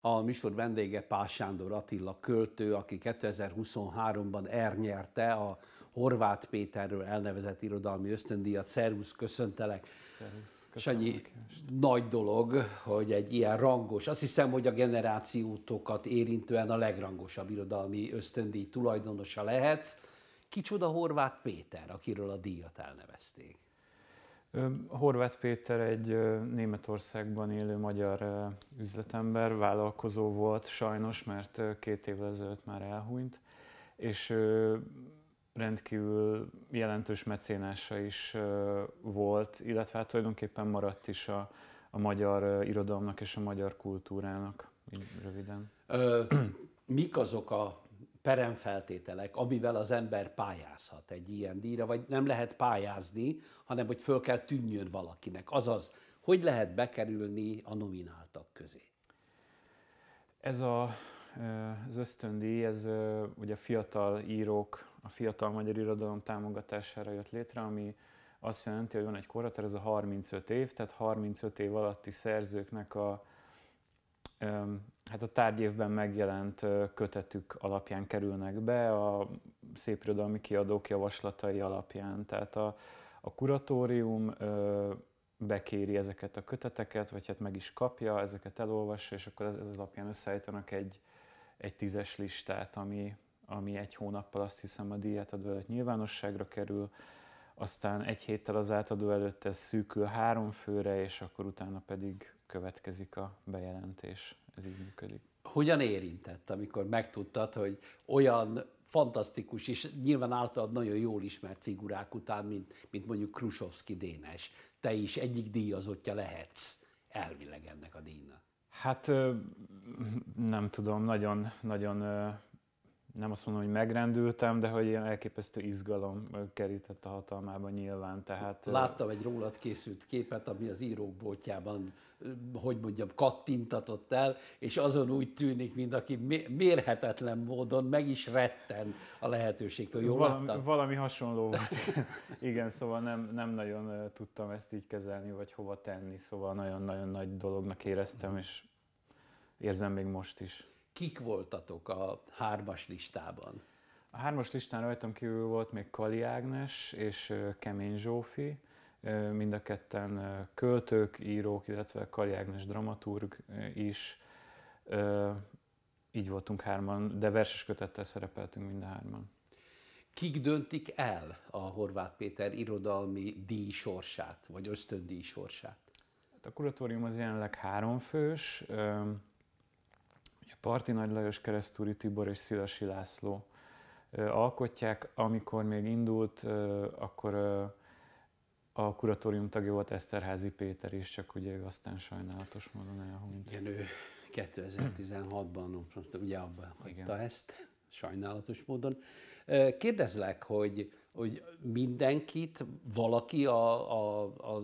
A műsor vendége Pál Sándor Attila költő, aki 2023-ban ernyerte a Horváth Péterről elnevezett irodalmi ösztöndíjat. Szervusz, köszöntelek! Szervusz, Sanyi, nagy dolog, hogy egy ilyen rangos, azt hiszem, hogy a generációtokat érintően a legrangosabb irodalmi ösztöndíj tulajdonosa lehetsz. Kicsoda Horváth Péter, akiről a díjat elnevezték? Horváth Péter egy Németországban élő magyar üzletember, vállalkozó volt sajnos, mert két évvel ezelőtt már elhunyt, és rendkívül jelentős mecénása is volt, illetve hát tulajdonképpen maradt is a, a magyar irodalomnak és a magyar kultúrának, így röviden. Ö, mik azok a peremfeltételek, amivel az ember pályázhat egy ilyen díjra, vagy nem lehet pályázni, hanem hogy föl kell tűnjön valakinek. Azaz, hogy lehet bekerülni a nomináltak közé? Ez a, az ösztöndíj, ez ugye a fiatal írók, a fiatal magyar irodalom támogatására jött létre, ami azt jelenti, hogy van egy korhatár, ez a 35 év, tehát 35 év alatti szerzőknek a hát a tárgyévben megjelent kötetük alapján kerülnek be, a szépirodalmi kiadók javaslatai alapján. Tehát a, a kuratórium ö, bekéri ezeket a köteteket, vagy hát meg is kapja, ezeket elolvassa, és akkor ez, ez alapján összeállítanak egy, egy tízes listát, ami, ami egy hónappal azt hiszem a díjat adó előtt nyilvánosságra kerül, aztán egy héttel az átadó előtt ez szűkül három főre, és akkor utána pedig következik a bejelentés. Ez így működik. Hogyan érintett, amikor megtudtad, hogy olyan fantasztikus, és nyilván általad nagyon jól ismert figurák után, mint, mint mondjuk Krusovszki Dénes. Te is egyik díjazottja lehetsz elvileg ennek a díjnak. Hát nem tudom, nagyon, nagyon nem azt mondom, hogy megrendültem, de hogy ilyen elképesztő izgalom kerített a hatalmába nyilván. Tehát, Láttam egy rólad készült képet, ami az írók boltjában, hogy mondjam, kattintatott el, és azon úgy tűnik, mint aki mérhetetlen módon meg is retten a lehetőségtől. Jól valami, láttam? valami hasonló volt. Igen, szóval nem, nem nagyon tudtam ezt így kezelni, vagy hova tenni, szóval nagyon-nagyon nagy dolognak éreztem, mhm. és érzem még most is kik voltatok a hármas listában? A hármas listán rajtam kívül volt még Kali Ágnes és Kemény Zsófi, mind a ketten költők, írók, illetve Kali Ágnes dramaturg is. Így voltunk hárman, de verses kötettel szerepeltünk mind a hárman. Kik döntik el a Horváth Péter irodalmi díj sorsát, vagy ösztöndíj sorsát? Hát a kuratórium az jelenleg háromfős, Parti Nagy Lajos, Keresztúri Tibor és Szilasi László alkotják. Amikor még indult, akkor a kuratórium tagja volt Eszterházi Péter is, csak ugye ő aztán sajnálatos módon elhunyt. Igen, ő 2016-ban ugye abban hagyta Igen. ezt, sajnálatos módon. Kérdezlek, hogy, hogy mindenkit valaki a, a, a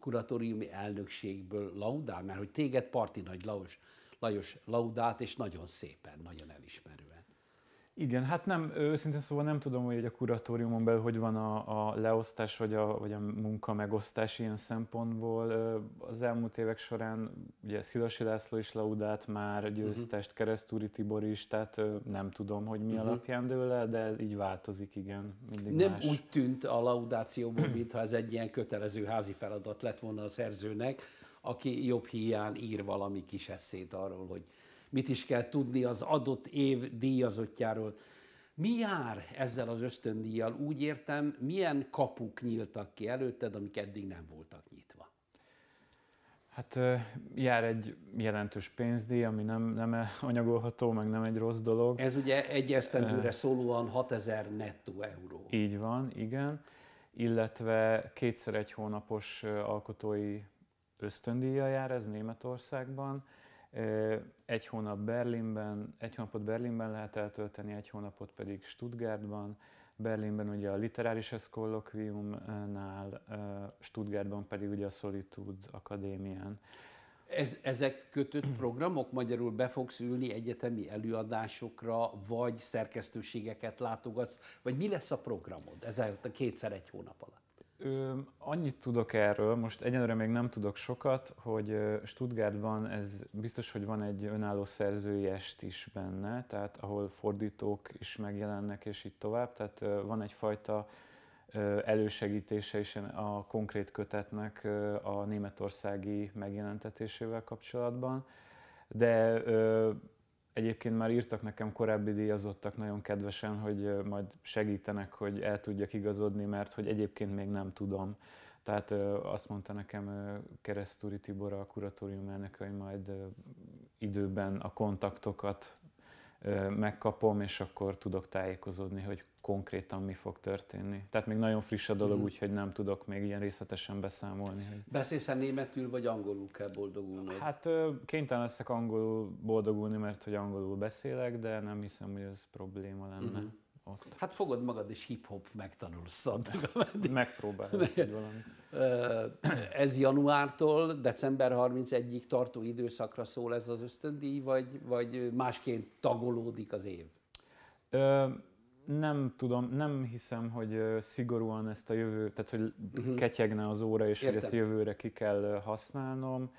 kuratóriumi elnökségből laudál, mert hogy téged Parti Nagy Laos Lajos laudát, és nagyon szépen, nagyon elismerően. Igen, hát nem, őszintén szóval nem tudom, hogy a kuratóriumon belül hogy van a, a leosztás, vagy a, vagy a munka megosztás ilyen szempontból. Az elmúlt évek során ugye Szilasi László is laudát már, mhm. győztest, uh-huh. Keresztúri Tibor is, tehát nem tudom, hogy mi uh-huh. alapján dől le, de ez így változik, igen, mindig Nem más. úgy tűnt a laudációban, mintha ez egy ilyen kötelező házi feladat lett volna a szerzőnek, aki jobb hiány ír valami kis eszét arról, hogy mit is kell tudni az adott év díjazottjáról. Mi jár ezzel az ösztöndíjjal? Úgy értem, milyen kapuk nyíltak ki előtted, amik eddig nem voltak nyitva? Hát jár egy jelentős pénzdíj, ami nem, nem anyagolható, meg nem egy rossz dolog. Ez ugye egy esztendőre szólóan 6000 nettó euró. Így van, igen. Illetve kétszer egy hónapos alkotói ösztöndíja jár ez Németországban. Egy hónap Berlinben, egy hónapot Berlinben lehet eltölteni, egy hónapot pedig Stuttgartban. Berlinben ugye a Literáris Eszkollokviumnál, Stuttgartban pedig ugye a Solitude Akadémián. Ez, ezek kötött programok? Magyarul be fogsz ülni egyetemi előadásokra, vagy szerkesztőségeket látogatsz, vagy mi lesz a programod ezzel a kétszer egy hónap alatt? Ö, annyit tudok erről, most egyenlőre még nem tudok sokat, hogy Stuttgartban ez biztos, hogy van egy önálló szerzői est is benne, tehát ahol fordítók is megjelennek, és így tovább, tehát van egyfajta elősegítése is a konkrét kötetnek a németországi megjelentetésével kapcsolatban, de Egyébként már írtak nekem korábbi díjazottak nagyon kedvesen, hogy majd segítenek, hogy el tudjak igazodni, mert hogy egyébként még nem tudom. Tehát azt mondta nekem Keresztúri Tibor a kuratórium elnöke, hogy majd időben a kontaktokat megkapom, és akkor tudok tájékozódni, hogy konkrétan mi fog történni. Tehát még nagyon friss a dolog, mm. úgyhogy nem tudok még ilyen részletesen beszámolni. Hogy... Beszélsz németül, vagy angolul kell boldogulni? Hát kénytelen leszek angolul boldogulni, mert hogy angolul beszélek, de nem hiszem, hogy ez probléma lenne. Mm-hmm ott. Hát fogod magad is hip-hop megtanulsz addig, ameddig. Megpróbálod valami. Ez januártól december 31-ig tartó időszakra szól ez az ösztöndíj, vagy, vagy másként tagolódik az év? Ö, nem tudom, nem hiszem, hogy szigorúan ezt a jövő, tehát hogy uh-huh. ketyegne az óra, és Értem. hogy ezt jövőre ki kell használnom.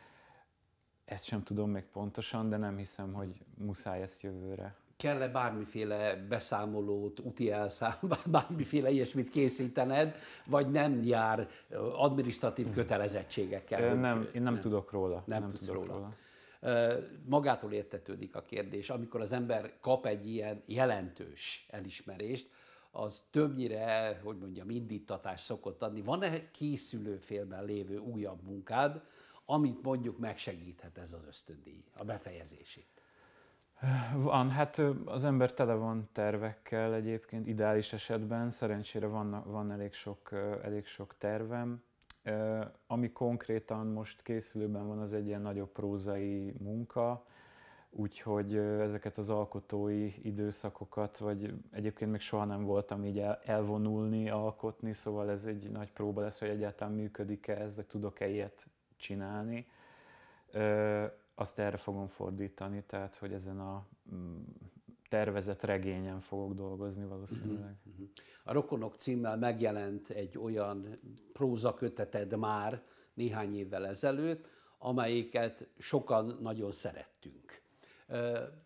Ezt sem tudom még pontosan, de nem hiszem, hogy muszáj ezt jövőre kell-e bármiféle beszámolót, úti elszám, bármiféle ilyesmit készítened, vagy nem jár administratív kötelezettségekkel? Nem, én nem, nem tudok róla. Nem, nem tudok róla. róla magától értetődik a kérdés. Amikor az ember kap egy ilyen jelentős elismerést, az többnyire, hogy mondjam, indítatás szokott adni. Van-e készülőfélben lévő újabb munkád, amit mondjuk megsegíthet ez az ösztöndíj a befejezését? Van, hát az ember tele van tervekkel egyébként, ideális esetben, szerencsére van, van elég, sok, elég sok tervem. Ami konkrétan most készülőben van, az egy ilyen nagyobb prózai munka, úgyhogy ezeket az alkotói időszakokat, vagy egyébként még soha nem voltam így elvonulni, alkotni, szóval ez egy nagy próba lesz, hogy egyáltalán működik-e ez, vagy tudok-e ilyet csinálni azt erre fogom fordítani, tehát hogy ezen a mm, tervezett regényen fogok dolgozni valószínűleg. Uh-huh. A Rokonok címmel megjelent egy olyan próza köteted már néhány évvel ezelőtt, amelyiket sokan nagyon szerettünk.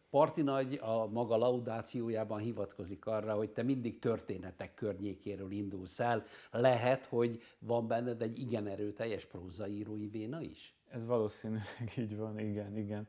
Parti nagy a maga laudációjában hivatkozik arra, hogy te mindig történetek környékéről indulsz el. Lehet, hogy van benned egy igen erőteljes prózaírói véna is? Ez valószínűleg így van, igen, igen.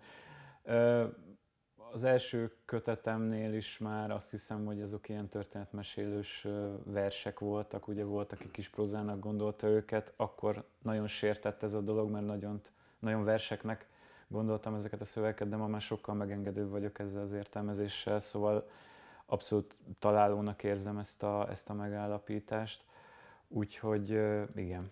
Az első kötetemnél is már azt hiszem, hogy azok ilyen történetmesélős versek voltak, ugye volt, aki kis prózának gondolta őket, akkor nagyon sértett ez a dolog, mert nagyon, nagyon verseknek gondoltam ezeket a szövegeket, de ma már sokkal megengedőbb vagyok ezzel az értelmezéssel, szóval abszolút találónak érzem ezt a, ezt a megállapítást. Úgyhogy igen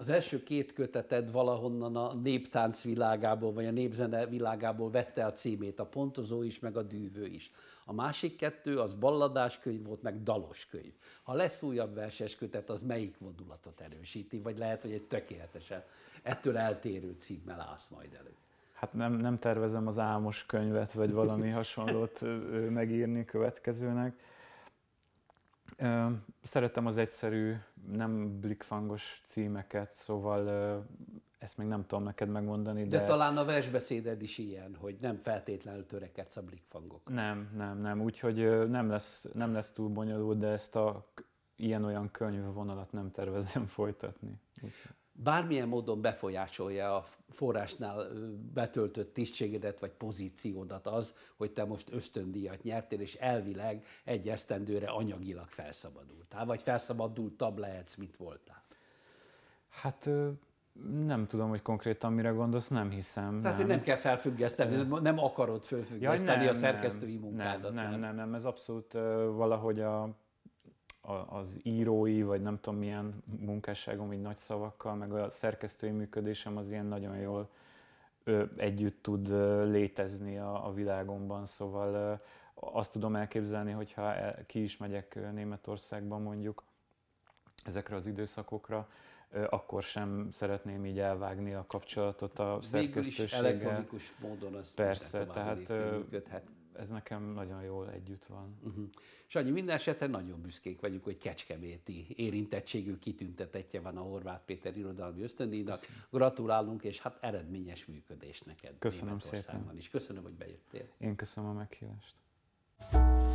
az első két köteted valahonnan a néptánc világából, vagy a népzene világából vette a címét, a Pontozó is, meg a Dűvő is. A másik kettő az balladás könyv volt, meg dalos könyv. Ha lesz újabb verses kötet, az melyik vonulatot erősíti, vagy lehet, hogy egy tökéletesen ettől eltérő címmel állsz majd elő? Hát nem, nem tervezem az álmos könyvet, vagy valami hasonlót megírni következőnek Szeretem az egyszerű, nem blikfangos címeket, szóval ezt még nem tudom neked megmondani. De, de talán a versbeszéded is ilyen, hogy nem feltétlenül törekedsz a blikfangok. Nem, nem, nem. Úgyhogy nem lesz, nem lesz túl bonyolult, de ezt a ilyen-olyan vonalat nem tervezem folytatni. Úgyhogy bármilyen módon befolyásolja a forrásnál betöltött tisztségedet vagy pozíciódat az, hogy te most ösztöndíjat nyertél, és elvileg egy esztendőre anyagilag felszabadultál, vagy felszabadultabb lehetsz, mint voltál. Hát nem tudom, hogy konkrétan mire gondolsz, nem hiszem. Tehát nem, nem kell felfüggeszteni, nem akarod felfüggeszteni ja, nem, a szerkesztői munkádat. Nem, nem, nem, nem, ez abszolút valahogy a az írói, vagy nem tudom milyen munkásságom, így nagy szavakkal, meg a szerkesztői működésem az ilyen nagyon jól ö, együtt tud ö, létezni a, a világomban, szóval ö, azt tudom elképzelni, hogyha el, ki is megyek Németországban mondjuk ezekre az időszakokra, akkor sem szeretném így elvágni a kapcsolatot a szerkesztőséggel. Végül is elektronikus módon ezt Persze, tehát működhet ez nekem nagyon jól együtt van. Uh-huh. Mhm. Sanyi, minden esetre nagyon büszkék vagyunk, hogy kecskeméti érintettségű kitüntetetje van a Horváth Péter irodalmi ösztöndíjnak. Köszönöm. Gratulálunk, és hát eredményes működés neked. Köszönöm szépen. Is. Köszönöm, hogy bejöttél. Én köszönöm a meghívást. thank you